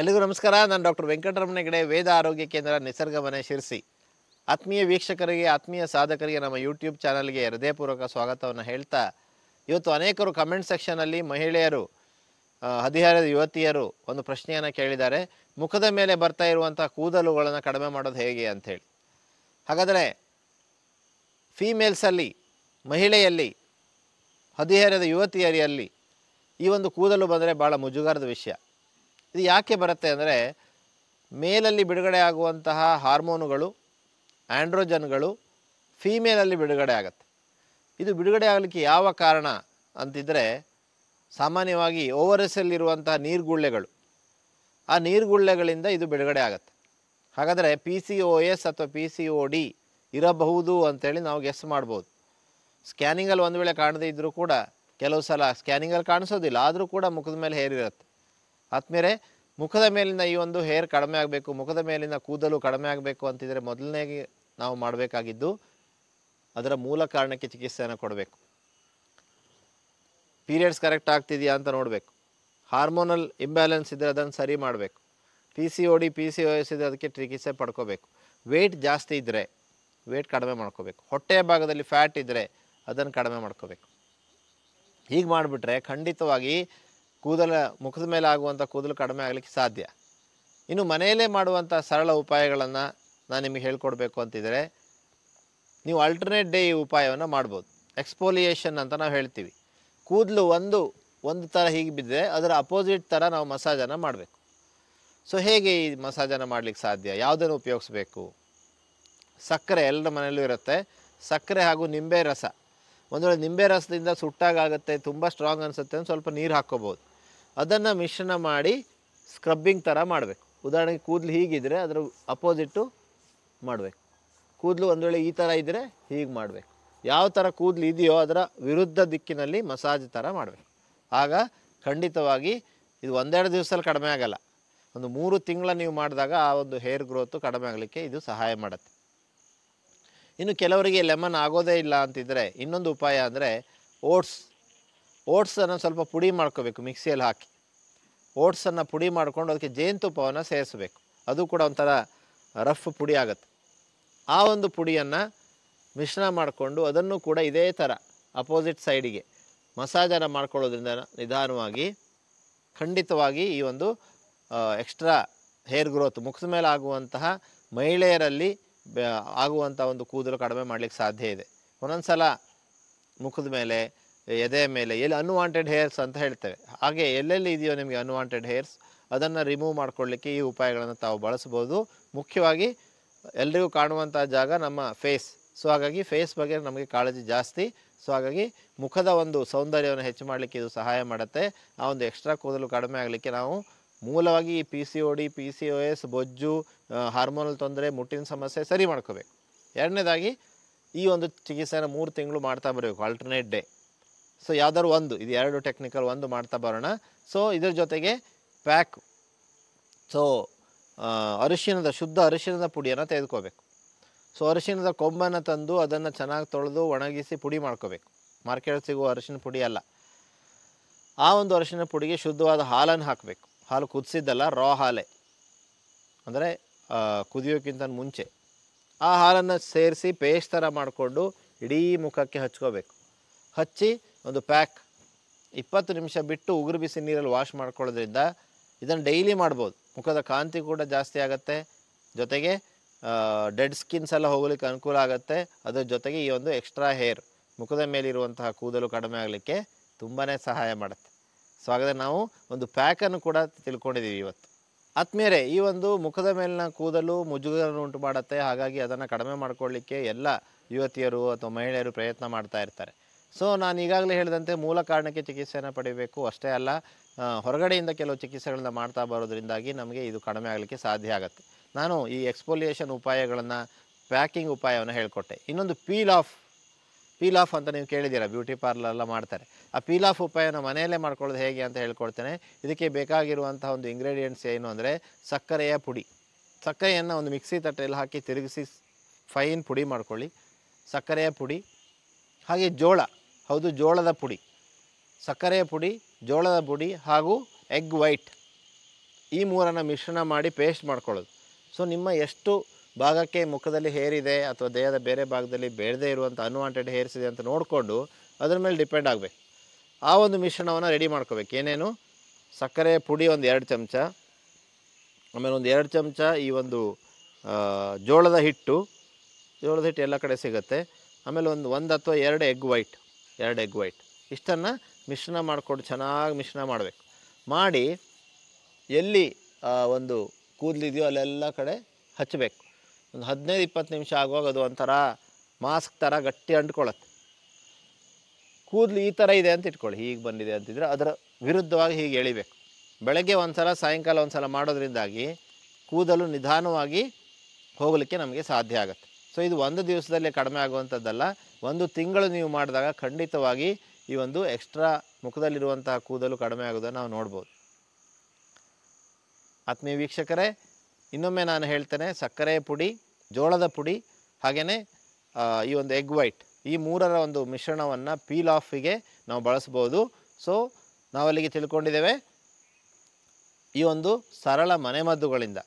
ಎಲ್ಲರಿಗೂ ನಮಸ್ಕಾರ ನಾನು ಡಾಕ್ಟರ್ ವೆಂಕಟರಮಣ ವೇದ ಆರೋಗ್ಯ ಕೇಂದ್ರ ನಿಸರ್ಗ ಮನೆ ಆತ್ಮೀಯ ವೀಕ್ಷಕರಿಗೆ ಆತ್ಮೀಯ ಸಾಧಕರಿಗೆ ನಮ್ಮ ಯೂಟ್ಯೂಬ್ ಚಾನಲ್ಗೆ ಹೃದಯಪೂರ್ವಕ ಸ್ವಾಗತವನ್ನು ಹೇಳ್ತಾ ಇವತ್ತು ಅನೇಕರು ಕಮೆಂಟ್ ಸೆಕ್ಷನಲ್ಲಿ ಮಹಿಳೆಯರು ಹದಿಹರೆಯದ ಯುವತಿಯರು ಒಂದು ಪ್ರಶ್ನೆಯನ್ನು ಕೇಳಿದ್ದಾರೆ ಮುಖದ ಮೇಲೆ ಬರ್ತಾ ಇರುವಂಥ ಕೂದಲುಗಳನ್ನು ಕಡಿಮೆ ಮಾಡೋದು ಹೇಗೆ ಅಂಥೇಳಿ ಹಾಗಾದರೆ ಫೀಮೇಲ್ಸಲ್ಲಿ ಮಹಿಳೆಯಲ್ಲಿ ಹದಿಹರೆಯದ ಯುವತಿಯರಿಯಲ್ಲಿ ಈ ಒಂದು ಕೂದಲು ಬಂದರೆ ಭಾಳ ಮುಜುಗಾರದ ವಿಷಯ ಇದು ಯಾಕೆ ಬರುತ್ತೆ ಅಂದರೆ ಮೇಲಲ್ಲಿ ಬಿಡುಗಡೆ ಆಗುವಂತಹ ಹಾರ್ಮೋನುಗಳು ಆ್ಯಂಡ್ರೋಜನ್ಗಳು ಫೀಮೇಲಲ್ಲಿ ಬಿಡುಗಡೆ ಆಗುತ್ತೆ ಇದು ಬಿಡುಗಡೆ ಆಗಲಿಕ್ಕೆ ಯಾವ ಕಾರಣ ಅಂತಿದ್ದರೆ ಸಾಮಾನ್ಯವಾಗಿ ನೀರು ನೀರುಗುಳ್ಳೆಗಳು ಆ ನೀರುಗುಳ್ಳೆಗಳಿಂದ ಇದು ಬಿಡುಗಡೆ ಆಗುತ್ತೆ ಹಾಗಾದರೆ ಪಿ ಸಿ ಒ ಎಸ್ ಅಥವಾ ಪಿ ಸಿ ಒ ಡಿ ಇರಬಹುದು ಅಂತೇಳಿ ನಾವು ಗೆಸ್ ಮಾಡ್ಬೋದು ಸ್ಕ್ಯಾನಿಂಗಲ್ಲಿ ಒಂದು ವೇಳೆ ಕಾಣದೇ ಇದ್ದರೂ ಕೂಡ ಕೆಲವು ಸಲ ಸ್ಕ್ಯಾನಿಂಗಲ್ಲಿ ಕಾಣಿಸೋದಿಲ್ಲ ಆದರೂ ಕೂಡ ಮುಖದ ಮೇಲೆ ಹೇರಿರುತ್ತೆ ಆದ್ಮೇಲೆ ಮುಖದ ಮೇಲಿನ ಈ ಒಂದು ಹೇರ್ ಕಡಿಮೆ ಆಗಬೇಕು ಮುಖದ ಮೇಲಿನ ಕೂದಲು ಕಡಿಮೆ ಆಗಬೇಕು ಅಂತಿದ್ರೆ ಮೊದಲನೇ ನಾವು ಮಾಡಬೇಕಾಗಿದ್ದು ಅದರ ಮೂಲ ಕಾರಣಕ್ಕೆ ಚಿಕಿತ್ಸೆಯನ್ನು ಕೊಡಬೇಕು ಪೀರಿಯಡ್ಸ್ ಕರೆಕ್ಟ್ ಆಗ್ತಿದೆಯಾ ಅಂತ ನೋಡಬೇಕು ಹಾರ್ಮೋನಲ್ ಇಂಬ್ಯಾಲೆನ್ಸ್ ಇದ್ದರೆ ಅದನ್ನು ಸರಿ ಮಾಡಬೇಕು P C O D P C O S ಅದಕ್ಕೆ ಚಿಕಿತ್ಸೆ ಪಡ್ಕೋಬೇಕು ವೆಯ್ಟ್ ಜಾಸ್ತಿ ಇದ್ದರೆ ವೆಯ್ಟ್ ಕಡಿಮೆ ಮಾಡ್ಕೋಬೇಕು ಹೊಟ್ಟೆಯ ಭಾಗದಲ್ಲಿ ಫ್ಯಾಟ್ ಇದ್ದರೆ ಅದನ್ನು ಕಡಿಮೆ ಮಾಡ್ಕೋಬೇಕು ಹೀಗೆ ಮಾಡಿಬಿಟ್ರೆ ಖಂಡಿತವಾಗಿ ಕೂದಲ ಮುಖದ ಮೇಲೆ ಆಗುವಂಥ ಕೂದಲು ಕಡಿಮೆ ಆಗಲಿಕ್ಕೆ ಸಾಧ್ಯ ಇನ್ನು ಮನೆಯಲ್ಲೇ ಮಾಡುವಂಥ ಸರಳ ಉಪಾಯಗಳನ್ನು ನಾನು ನಿಮಗೆ ಹೇಳ್ಕೊಡ್ಬೇಕು ಅಂತಿದ್ದರೆ ನೀವು ಆಲ್ಟರ್ನೇಟ್ ಡೇ ಈ ಉಪಾಯವನ್ನು ಮಾಡ್ಬೋದು ಎಕ್ಸ್ಪೋಲಿಯೇಷನ್ ಅಂತ ನಾವು ಹೇಳ್ತೀವಿ ಕೂದಲು ಒಂದು ಒಂದು ಥರ ಹೀಗೆ ಬಿದ್ದರೆ ಅದರ ಅಪೋಸಿಟ್ ಥರ ನಾವು ಮಸಾಜನ್ನು ಮಾಡಬೇಕು ಸೊ ಹೇಗೆ ಈ ಮಸಾಜನ್ನು ಮಾಡಲಿಕ್ಕೆ ಸಾಧ್ಯ ಯಾವುದನ್ನು ಉಪಯೋಗಿಸ್ಬೇಕು ಸಕ್ಕರೆ ಎಲ್ಲರ ಮನೆಯಲ್ಲೂ ಇರುತ್ತೆ ಸಕ್ಕರೆ ಹಾಗೂ ನಿಂಬೆ ರಸ ಒಂದು ನಿಂಬೆ ರಸದಿಂದ ಸುಟ್ಟಾಗುತ್ತೆ ತುಂಬ ಸ್ಟ್ರಾಂಗ್ ಅನಿಸುತ್ತೆ ಅಂತ ಸ್ವಲ್ಪ ನೀರು ಹಾಕ್ಕೋಬೋದು ಅದನ್ನು ಮಿಶ್ರಣ ಮಾಡಿ ಸ್ಕ್ರಬ್ಬಿಂಗ್ ಥರ ಮಾಡಬೇಕು ಉದಾಹರಣೆಗೆ ಕೂದಲು ಹೀಗಿದ್ರೆ ಅದರ ಅಪೋಸಿಟ್ಟು ಮಾಡಬೇಕು ಕೂದಲು ಒಂದು ವೇಳೆ ಈ ಥರ ಇದ್ದರೆ ಹೀಗೆ ಮಾಡಬೇಕು ಯಾವ ಥರ ಕೂದಲು ಇದೆಯೋ ಅದರ ವಿರುದ್ಧ ದಿಕ್ಕಿನಲ್ಲಿ ಮಸಾಜ್ ಥರ ಮಾಡಬೇಕು ಆಗ ಖಂಡಿತವಾಗಿ ಇದು ಒಂದೆರಡು ದಿವಸದಲ್ಲಿ ಕಡಿಮೆ ಆಗಲ್ಲ ಒಂದು ಮೂರು ತಿಂಗಳ ನೀವು ಮಾಡಿದಾಗ ಆ ಒಂದು ಹೇರ್ ಗ್ರೋತು ಕಡಿಮೆ ಆಗಲಿಕ್ಕೆ ಇದು ಸಹಾಯ ಮಾಡುತ್ತೆ ಇನ್ನು ಕೆಲವರಿಗೆ ಲೆಮನ್ ಆಗೋದೇ ಇಲ್ಲ ಅಂತಿದ್ದರೆ ಇನ್ನೊಂದು ಉಪಾಯ ಅಂದರೆ ಓಟ್ಸ್ ಓಟ್ಸನ್ನು ಸ್ವಲ್ಪ ಪುಡಿ ಮಾಡ್ಕೋಬೇಕು ಮಿಕ್ಸಿಯಲ್ಲಿ ಹಾಕಿ ಓಟ್ಸನ್ನು ಪುಡಿ ಮಾಡಿಕೊಂಡು ಅದಕ್ಕೆ ಜೇನುತುಪ್ಪವನ್ನು ಸೇರಿಸಬೇಕು ಅದು ಕೂಡ ಒಂಥರ ರಫ್ ಪುಡಿ ಆಗುತ್ತೆ ಆ ಒಂದು ಪುಡಿಯನ್ನು ಮಿಶ್ರಣ ಮಾಡಿಕೊಂಡು ಅದನ್ನು ಕೂಡ ಇದೇ ಥರ ಅಪೋಸಿಟ್ ಸೈಡಿಗೆ ಮಸಾಜನ್ನು ಮಾಡ್ಕೊಳ್ಳೋದ್ರಿಂದ ನಿಧಾನವಾಗಿ ಖಂಡಿತವಾಗಿ ಈ ಒಂದು ಎಕ್ಸ್ಟ್ರಾ ಹೇರ್ ಗ್ರೋತ್ ಮುಖದ ಮೇಲೆ ಆಗುವಂತಹ ಮಹಿಳೆಯರಲ್ಲಿ ಆಗುವಂಥ ಒಂದು ಕೂದಲು ಕಡಿಮೆ ಮಾಡಲಿಕ್ಕೆ ಸಾಧ್ಯ ಇದೆ ಒಂದೊಂದು ಸಲ ಮುಖದ ಮೇಲೆ ಎದೆಯ ಮೇಲೆ ಎಲ್ಲಿ ಅನ್ವಾಂಟೆಡ್ ಹೇರ್ಸ್ ಅಂತ ಹೇಳ್ತೇವೆ ಹಾಗೆ ಎಲ್ಲೆಲ್ಲಿ ಇದೆಯೋ ನಿಮಗೆ ಅನ್ವಾಂಟೆಡ್ ಹೇರ್ಸ್ ಅದನ್ನು ರಿಮೂವ್ ಮಾಡಿಕೊಳ್ಳಿಕ್ಕೆ ಈ ಉಪಾಯಗಳನ್ನು ತಾವು ಬಳಸ್ಬೋದು ಮುಖ್ಯವಾಗಿ ಎಲ್ರಿಗೂ ಕಾಣುವಂಥ ಜಾಗ ನಮ್ಮ ಫೇಸ್ ಸೊ ಹಾಗಾಗಿ ಫೇಸ್ ಬಗ್ಗೆ ನಮಗೆ ಕಾಳಜಿ ಜಾಸ್ತಿ ಸೊ ಹಾಗಾಗಿ ಮುಖದ ಒಂದು ಸೌಂದರ್ಯವನ್ನು ಹೆಚ್ಚು ಮಾಡಲಿಕ್ಕೆ ಇದು ಸಹಾಯ ಮಾಡುತ್ತೆ ಆ ಒಂದು ಎಕ್ಸ್ಟ್ರಾ ಕೂದಲು ಕಡಿಮೆ ಆಗಲಿಕ್ಕೆ ನಾವು ಮೂಲವಾಗಿ ಈ P C O D P C O S ಬೊಜ್ಜು ಹಾರ್ಮೋನಲ್ ತೊಂದರೆ ಮುಟ್ಟಿನ ಸಮಸ್ಯೆ ಸರಿ ಮಾಡ್ಕೋಬೇಕು ಎರಡನೇದಾಗಿ ಈ ಒಂದು ಚಿಕಿತ್ಸೆನ ಮೂರು ತಿಂಗಳು ಮಾಡ್ತಾ ಬರಬೇಕು ಆಲ್ಟರ್ನೇಟ್ ಡೇ ಸೊ ಯಾವ್ದಾದ್ರು ಒಂದು ಇದು ಎರಡು ಟೆಕ್ನಿಕಲ್ ಒಂದು ಮಾಡ್ತಾ ಬರೋಣ ಸೊ ಇದ್ರ ಜೊತೆಗೆ ಪ್ಯಾಕ್ ಸೊ ಅರಿಶಿನದ ಶುದ್ಧ ಅರಿಶಿನದ ಪುಡಿಯನ್ನು ತೆಗೆದುಕೋಬೇಕು ಸೊ ಅರಿಶಿನದ ಕೊಂಬನ್ನು ತಂದು ಅದನ್ನು ಚೆನ್ನಾಗಿ ತೊಳೆದು ಒಣಗಿಸಿ ಪುಡಿ ಮಾಡ್ಕೋಬೇಕು ಮಾರ್ಕೆಟ್ ಸಿಗುವ ಅರಿಶಿನ ಪುಡಿ ಅಲ್ಲ ಆ ಒಂದು ಅರಿಶಿನ ಪುಡಿಗೆ ಶುದ್ಧವಾದ ಹಾಲನ್ನು ಹಾಕಬೇಕು ಹಾಲು ಕುದಿಸಿದ್ದಲ್ಲ ರಾ ಹಾಲೆ ಅಂದರೆ ಕುದಿಯೋಕ್ಕಿಂತ ಮುಂಚೆ ಆ ಹಾಲನ್ನು ಸೇರಿಸಿ ಪೇಸ್ಟ್ ಥರ ಮಾಡಿಕೊಂಡು ಇಡೀ ಮುಖಕ್ಕೆ ಹಚ್ಕೋಬೇಕು ಹಚ್ಚಿ ಒಂದು ಪ್ಯಾಕ್ ಇಪ್ಪತ್ತು ನಿಮಿಷ ಬಿಟ್ಟು ಉಗುರು ಬಿಸಿ ನೀರಲ್ಲಿ ವಾಶ್ ಮಾಡ್ಕೊಳ್ಳೋದ್ರಿಂದ ಇದನ್ನು ಡೈಲಿ ಮಾಡ್ಬೋದು ಮುಖದ ಕಾಂತಿ ಕೂಡ ಜಾಸ್ತಿ ಆಗುತ್ತೆ ಜೊತೆಗೆ ಡೆಡ್ ಸ್ಕಿನ್ಸ್ ಎಲ್ಲ ಹೋಗಲಿಕ್ಕೆ ಅನುಕೂಲ ಆಗುತ್ತೆ ಅದರ ಜೊತೆಗೆ ಈ ಒಂದು ಎಕ್ಸ್ಟ್ರಾ ಹೇರ್ ಮುಖದ ಮೇಲಿರುವಂತಹ ಕೂದಲು ಕಡಿಮೆ ಆಗಲಿಕ್ಕೆ ತುಂಬಾ ಸಹಾಯ ಮಾಡುತ್ತೆ ಸೊ ಹಾಗಾದರೆ ನಾವು ಒಂದು ಪ್ಯಾಕನ್ನು ಕೂಡ ತಿಳ್ಕೊಂಡಿದ್ದೀವಿ ಇವತ್ತು ಆತ್ಮೀಯರೇ ಈ ಒಂದು ಮುಖದ ಮೇಲಿನ ಕೂದಲು ಮುಜುಗರನ್ನು ಉಂಟು ಮಾಡುತ್ತೆ ಹಾಗಾಗಿ ಅದನ್ನು ಕಡಿಮೆ ಮಾಡಿಕೊಳ್ಳಲಿಕ್ಕೆ ಎಲ್ಲ ಯುವತಿಯರು ಅಥವಾ ಮಹಿಳೆಯರು ಪ್ರಯತ್ನ ಮಾಡ್ತಾ ಇರ್ತಾರೆ ಸೊ ನಾನು ಈಗಾಗಲೇ ಹೇಳಿದಂತೆ ಮೂಲ ಕಾರಣಕ್ಕೆ ಚಿಕಿತ್ಸೆಯನ್ನು ಪಡಿಬೇಕು ಅಷ್ಟೇ ಅಲ್ಲ ಹೊರಗಡೆಯಿಂದ ಕೆಲವು ಚಿಕಿತ್ಸೆಗಳನ್ನ ಮಾಡ್ತಾ ಬರೋದ್ರಿಂದಾಗಿ ನಮಗೆ ಇದು ಕಡಿಮೆ ಆಗಲಿಕ್ಕೆ ಸಾಧ್ಯ ಆಗುತ್ತೆ ನಾನು ಈ ಎಕ್ಸ್ಪೋಲಿಯೇಷನ್ ಉಪಾಯಗಳನ್ನು ಪ್ಯಾಕಿಂಗ್ ಉಪಾಯವನ್ನು ಹೇಳಿಕೊಟ್ಟೆ ಇನ್ನೊಂದು ಪೀಲ್ ಆಫ್ ಪೀಲ್ ಆಫ್ ಅಂತ ನೀವು ಕೇಳಿದ್ದೀರಾ ಬ್ಯೂಟಿ ಪಾರ್ಲರೆಲ್ಲ ಮಾಡ್ತಾರೆ ಆ ಪೀಲ್ ಆಫ್ ಉಪಾಯನ ಮನೆಯಲ್ಲೇ ಮಾಡ್ಕೊಳ್ಳೋದು ಹೇಗೆ ಅಂತ ಹೇಳ್ಕೊಡ್ತೇನೆ ಇದಕ್ಕೆ ಬೇಕಾಗಿರುವಂಥ ಒಂದು ಇಂಗ್ರೀಡಿಯೆಂಟ್ಸ್ ಏನು ಅಂದರೆ ಸಕ್ಕರೆಯ ಪುಡಿ ಸಕ್ಕರೆಯನ್ನು ಒಂದು ಮಿಕ್ಸಿ ತಟ್ಟೆಯಲ್ಲಿ ಹಾಕಿ ತಿರುಗಿಸಿ ಫೈನ್ ಪುಡಿ ಮಾಡ್ಕೊಳ್ಳಿ ಸಕ್ಕರೆಯ ಪುಡಿ ಹಾಗೆ ಜೋಳ ಹೌದು ಜೋಳದ ಪುಡಿ ಸಕ್ಕರೆಯ ಪುಡಿ ಜೋಳದ ಪುಡಿ ಹಾಗೂ ಎಗ್ ವೈಟ್ ಈ ಮೂರನ್ನು ಮಿಶ್ರಣ ಮಾಡಿ ಪೇಸ್ಟ್ ಮಾಡ್ಕೊಳ್ಳೋದು ಸೊ ನಿಮ್ಮ ಎಷ್ಟು ಭಾಗಕ್ಕೆ ಮುಖದಲ್ಲಿ ಹೇರಿದೆ ಅಥವಾ ದೇಹದ ಬೇರೆ ಭಾಗದಲ್ಲಿ ಬೇಡದೇ ಇರುವಂಥ ಅನ್ವಾಂಟೆಡ್ ಹೇರ್ಸ್ ಇದೆ ಅಂತ ನೋಡಿಕೊಂಡು ಅದ್ರ ಮೇಲೆ ಡಿಪೆಂಡ್ ಆಗಬೇಕು ಆ ಒಂದು ಮಿಶ್ರಣವನ್ನು ರೆಡಿ ಮಾಡ್ಕೋಬೇಕು ಏನೇನು ಸಕ್ಕರೆ ಪುಡಿ ಒಂದು ಎರಡು ಚಮಚ ಆಮೇಲೆ ಒಂದು ಎರಡು ಚಮಚ ಈ ಒಂದು ಜೋಳದ ಹಿಟ್ಟು ಜೋಳದ ಹಿಟ್ಟು ಎಲ್ಲ ಕಡೆ ಸಿಗುತ್ತೆ ಆಮೇಲೆ ಒಂದು ಒಂದು ಅಥವಾ ಎರಡು ಎಗ್ ವೈಟ್ ಎರಡು ಎಗ್ ವೈಟ್ ಇಷ್ಟನ್ನು ಮಿಶ್ರಣ ಮಾಡಿಕೊಂಡು ಚೆನ್ನಾಗಿ ಮಿಶ್ರಣ ಮಾಡಬೇಕು ಮಾಡಿ ಎಲ್ಲಿ ಒಂದು ಕೂದಲಿದೆಯೋ ಅಲ್ಲೆಲ್ಲ ಕಡೆ ಹಚ್ಚಬೇಕು ಒಂದು ಹದಿನೈದು ಇಪ್ಪತ್ತು ನಿಮಿಷ ಆಗುವಾಗ ಅದು ಒಂಥರ ಮಾಸ್ಕ್ ಥರ ಗಟ್ಟಿ ಅಂಟ್ಕೊಳತ್ತೆ ಕೂದಲು ಈ ಥರ ಇದೆ ಅಂತ ಇಟ್ಕೊಳ್ಳಿ ಹೀಗೆ ಬಂದಿದೆ ಅಂತಿದ್ರೆ ಅದರ ವಿರುದ್ಧವಾಗಿ ಹೀಗೆ ಎಳಿಬೇಕು ಬೆಳಗ್ಗೆ ಒಂದು ಸಲ ಸಾಯಂಕಾಲ ಒಂದು ಸಲ ಮಾಡೋದ್ರಿಂದಾಗಿ ಕೂದಲು ನಿಧಾನವಾಗಿ ಹೋಗಲಿಕ್ಕೆ ನಮಗೆ ಸಾಧ್ಯ ಆಗುತ್ತೆ ಸೊ ಇದು ಒಂದು ದಿವಸದಲ್ಲಿ ಕಡಿಮೆ ಆಗುವಂಥದ್ದಲ್ಲ ಒಂದು ತಿಂಗಳು ನೀವು ಮಾಡಿದಾಗ ಖಂಡಿತವಾಗಿ ಈ ಒಂದು ಎಕ್ಸ್ಟ್ರಾ ಮುಖದಲ್ಲಿರುವಂತಹ ಕೂದಲು ಕಡಿಮೆ ಆಗೋದನ್ನು ನಾವು ನೋಡ್ಬೋದು ಆತ್ಮೀಯ ವೀಕ್ಷಕರೇ ಇನ್ನೊಮ್ಮೆ ನಾನು ಹೇಳ್ತೇನೆ ಸಕ್ಕರೆ ಪುಡಿ ಜೋಳದ ಪುಡಿ ಹಾಗೆಯೇ ಈ ಒಂದು ಎಗ್ ವೈಟ್ ಈ ಮೂರರ ಒಂದು ಮಿಶ್ರಣವನ್ನು ಪೀಲ್ ಆಫಿಗೆ ನಾವು ಬಳಸ್ಬೋದು ಸೊ ನಾವಲ್ಲಿಗೆ ತಿಳ್ಕೊಂಡಿದ್ದೇವೆ ಈ ಒಂದು ಸರಳ ಮನೆಮದ್ದುಗಳಿಂದ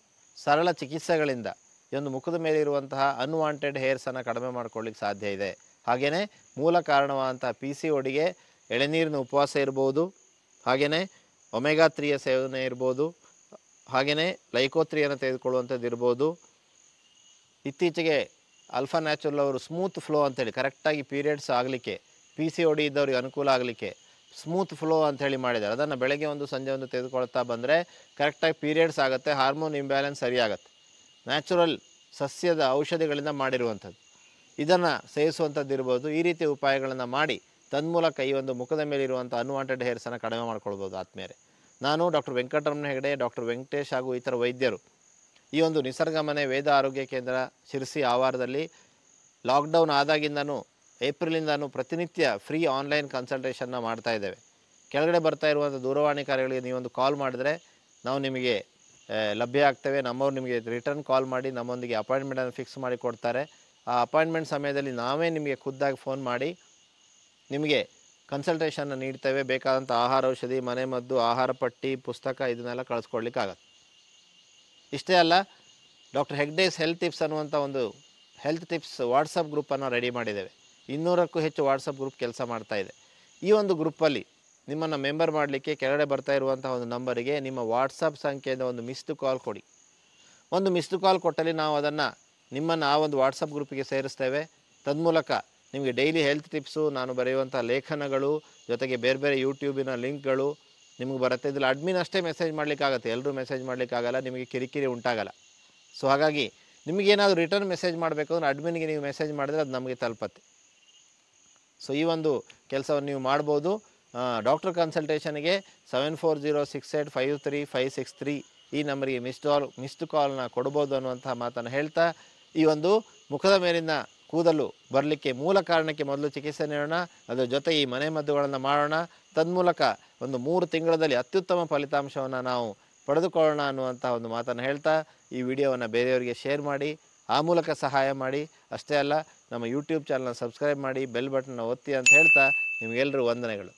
ಸರಳ ಚಿಕಿತ್ಸೆಗಳಿಂದ ಈ ಒಂದು ಮುಖದ ಮೇಲೆ ಇರುವಂತಹ ಅನ್ವಾಂಟೆಡ್ ಹೇರ್ಸನ್ನು ಕಡಿಮೆ ಮಾಡ್ಕೊಳ್ಳಿಕ್ಕೆ ಸಾಧ್ಯ ಇದೆ ಹಾಗೆಯೇ ಮೂಲ ಕಾರಣವಾದಂಥ ಪಿ ಸಿ ಒಡಿಗೆ ಎಳೆನೀರಿನ ಉಪವಾಸ ಇರ್ಬೋದು ಹಾಗೆಯೇ ಒಮೆಗಾ ತ್ರೀಯ ಸೇವನೆ ಇರ್ಬೋದು ಹಾಗೆಯೇ ಲೈಕೋತ್ರಿಯನ್ನು ತೆಗೆದುಕೊಳ್ಳುವಂಥದ್ದು ಇರ್ಬೋದು ಇತ್ತೀಚೆಗೆ ಅಲ್ಫಾ ನ್ಯಾಚುರಲ್ ಅವರು ಸ್ಮೂತ್ ಫ್ಲೋ ಅಂತೇಳಿ ಕರೆಕ್ಟಾಗಿ ಪೀರಿಯಡ್ಸ್ ಆಗಲಿಕ್ಕೆ ಪಿ ಸಿ ಒಡಿ ಇದ್ದವ್ರಿಗೆ ಅನುಕೂಲ ಆಗಲಿಕ್ಕೆ ಸ್ಮೂತ್ ಫ್ಲೋ ಅಂಥೇಳಿ ಮಾಡಿದ್ದಾರೆ ಅದನ್ನು ಬೆಳಗ್ಗೆ ಒಂದು ಸಂಜೆ ಒಂದು ತೆಗೆದುಕೊಳ್ತಾ ಬಂದರೆ ಕರೆಕ್ಟಾಗಿ ಪೀರಿಯಡ್ಸ್ ಆಗುತ್ತೆ ಹಾರ್ಮೋನ್ ಇಂಬ್ಯಾಲೆನ್ಸ್ ಸರಿಯಾಗುತ್ತೆ ನ್ಯಾಚುರಲ್ ಸಸ್ಯದ ಔಷಧಿಗಳಿಂದ ಮಾಡಿರುವಂಥದ್ದು ಇದನ್ನು ಸೇವಿಸುವಂಥದ್ದು ಇರ್ಬೋದು ಈ ರೀತಿ ಉಪಾಯಗಳನ್ನು ಮಾಡಿ ತನ್ಮೂಲಕ ಈ ಒಂದು ಮುಖದ ಮೇಲಿರುವಂಥ ಅನ್ವಾಂಟೆಡ್ ಹೇರ್ಸನ್ನು ಕಡಿಮೆ ಮಾಡ್ಕೊಳ್ಬೋದು ಆದ್ಮೇಲೆ ನಾನು ಡಾಕ್ಟರ್ ವೆಂಕಟರಮಣ ಹೆಗಡೆ ಡಾಕ್ಟರ್ ವೆಂಕಟೇಶ್ ಹಾಗೂ ಇತರ ವೈದ್ಯರು ಈ ಒಂದು ನಿಸರ್ಗ ಮನೆ ವೇದ ಆರೋಗ್ಯ ಕೇಂದ್ರ ಶಿರಸಿ ಆವಾರದಲ್ಲಿ ಲಾಕ್ಡೌನ್ ಆದಾಗಿಂದನೂ ಏಪ್ರಿಲಿಂದನೂ ಪ್ರತಿನಿತ್ಯ ಫ್ರೀ ಆನ್ಲೈನ್ ಕನ್ಸಲ್ಟೇಷನ್ನ ಮಾಡ್ತಾ ಇದ್ದೇವೆ ಕೆಳಗಡೆ ಬರ್ತಾ ಇರುವಂಥ ದೂರವಾಣಿ ಕಾರ್ಯಗಳಿಗೆ ನೀವೊಂದು ಕಾಲ್ ಮಾಡಿದ್ರೆ ನಾವು ನಿಮಗೆ ಲಭ್ಯ ಆಗ್ತವೆ ನಮ್ಮವ್ರು ನಿಮಗೆ ರಿಟರ್ನ್ ಕಾಲ್ ಮಾಡಿ ನಮ್ಮೊಂದಿಗೆ ಅಪಾಯಿಂಟ್ಮೆಂಟನ್ನು ಫಿಕ್ಸ್ ಮಾಡಿ ಕೊಡ್ತಾರೆ ಆ ಅಪಾಯಿಂಟ್ಮೆಂಟ್ ಸಮಯದಲ್ಲಿ ನಾವೇ ನಿಮಗೆ ಖುದ್ದಾಗಿ ಫೋನ್ ಮಾಡಿ ನಿಮಗೆ ಕನ್ಸಲ್ಟೇಷನ್ನ ನೀಡ್ತೇವೆ ಬೇಕಾದಂಥ ಆಹಾರ ಔಷಧಿ ಮನೆ ಮದ್ದು ಆಹಾರ ಪಟ್ಟಿ ಪುಸ್ತಕ ಇದನ್ನೆಲ್ಲ ಕಳಿಸ್ಕೊಡ್ಲಿಕ್ಕಾಗತ್ತೆ ಇಷ್ಟೇ ಅಲ್ಲ ಡಾಕ್ಟರ್ ಹೆಗ್ಡೇಸ್ ಹೆಲ್ತ್ ಟಿಪ್ಸ್ ಅನ್ನುವಂಥ ಒಂದು ಹೆಲ್ತ್ ಟಿಪ್ಸ್ ವಾಟ್ಸಪ್ ಗ್ರೂಪನ್ನು ರೆಡಿ ಮಾಡಿದ್ದೇವೆ ಇನ್ನೂರಕ್ಕೂ ಹೆಚ್ಚು ವಾಟ್ಸಪ್ ಗ್ರೂಪ್ ಕೆಲಸ ಮಾಡ್ತಾಯಿದೆ ಈ ಒಂದು ಗ್ರೂಪಲ್ಲಿ ನಿಮ್ಮನ್ನು ಮೆಂಬರ್ ಮಾಡಲಿಕ್ಕೆ ಕೆಳಗಡೆ ಬರ್ತಾ ಇರುವಂಥ ಒಂದು ನಂಬರಿಗೆ ನಿಮ್ಮ ವಾಟ್ಸಪ್ ಸಂಖ್ಯೆಯಿಂದ ಒಂದು ಮಿಸ್ಡ್ ಕಾಲ್ ಕೊಡಿ ಒಂದು ಮಿಸ್ಡ್ ಕಾಲ್ ಕೊಟ್ಟಲ್ಲಿ ನಾವು ಅದನ್ನು ನಿಮ್ಮನ್ನು ಆ ಒಂದು ವಾಟ್ಸಪ್ ಗ್ರೂಪಿಗೆ ಸೇರಿಸ್ತೇವೆ ತದ್ಮೂಲಕ ನಿಮಗೆ ಡೈಲಿ ಹೆಲ್ತ್ ಟಿಪ್ಸು ನಾನು ಬರೆಯುವಂಥ ಲೇಖನಗಳು ಜೊತೆಗೆ ಬೇರೆ ಬೇರೆ ಯೂಟ್ಯೂಬಿನ ಲಿಂಕ್ಗಳು ನಿಮಗೆ ಬರುತ್ತೆ ಇದರಲ್ಲಿ ಅಡ್ಮಿನ್ ಅಷ್ಟೇ ಮೆಸೇಜ್ ಮಾಡಲಿಕ್ಕಾಗತ್ತೆ ಎಲ್ಲರೂ ಮೆಸೇಜ್ ಮಾಡಲಿಕ್ಕಾಗಲ್ಲ ನಿಮಗೆ ಕಿರಿಕಿರಿ ಉಂಟಾಗಲ್ಲ ಸೊ ಹಾಗಾಗಿ ನಿಮಗೇನಾದರೂ ರಿಟರ್ನ್ ಮೆಸೇಜ್ ಮಾಡಬೇಕು ಅಂದರೆ ಅಡ್ಮಿನಿಗೆ ನೀವು ಮೆಸೇಜ್ ಮಾಡಿದ್ರೆ ಅದು ನಮಗೆ ತಲುಪತ್ತೆ ಸೊ ಈ ಒಂದು ಕೆಲಸವನ್ನು ನೀವು ಮಾಡ್ಬೋದು ಡಾಕ್ಟರ್ ಕನ್ಸಲ್ಟೇಷನ್ಗೆ seven four zero six eight five three five six three ಈ ನಂಬರಿಗೆ ಮಿಸ್ಡ್ ಕಾಲ್ ಮಿಸ್ಡ್ ಕಾಲ್ನ ಕೊಡ್ಬೋದು ಅನ್ನುವಂಥ ಮಾತನ್ನು ಹೇಳ್ತಾ ಈ ಒಂದು ಮುಖದ ಮೇಲಿನ ಕೂದಲು ಬರಲಿಕ್ಕೆ ಮೂಲ ಕಾರಣಕ್ಕೆ ಮೊದಲು ಚಿಕಿತ್ಸೆ ನೀಡೋಣ ಅದರ ಜೊತೆ ಈ ಮನೆಮದ್ದುಗಳನ್ನು ಮಾಡೋಣ ತನ್ಮೂಲಕ ಒಂದು ಮೂರು ತಿಂಗಳಲ್ಲಿ ಅತ್ಯುತ್ತಮ ಫಲಿತಾಂಶವನ್ನು ನಾವು ಪಡೆದುಕೊಳ್ಳೋಣ ಅನ್ನುವಂಥ ಒಂದು ಮಾತನ್ನು ಹೇಳ್ತಾ ಈ ವಿಡಿಯೋವನ್ನು ಬೇರೆಯವರಿಗೆ ಶೇರ್ ಮಾಡಿ ಆ ಮೂಲಕ ಸಹಾಯ ಮಾಡಿ ಅಷ್ಟೇ ಅಲ್ಲ ನಮ್ಮ ಯೂಟ್ಯೂಬ್ ಚಾನಲ್ನ ಸಬ್ಸ್ಕ್ರೈಬ್ ಮಾಡಿ ಬೆಲ್ ಬಟನ್ನ ಒತ್ತಿ ಅಂತ ಹೇಳ್ತಾ ನಿಮಗೆಲ್ಲರೂ ವಂದನೆಗಳು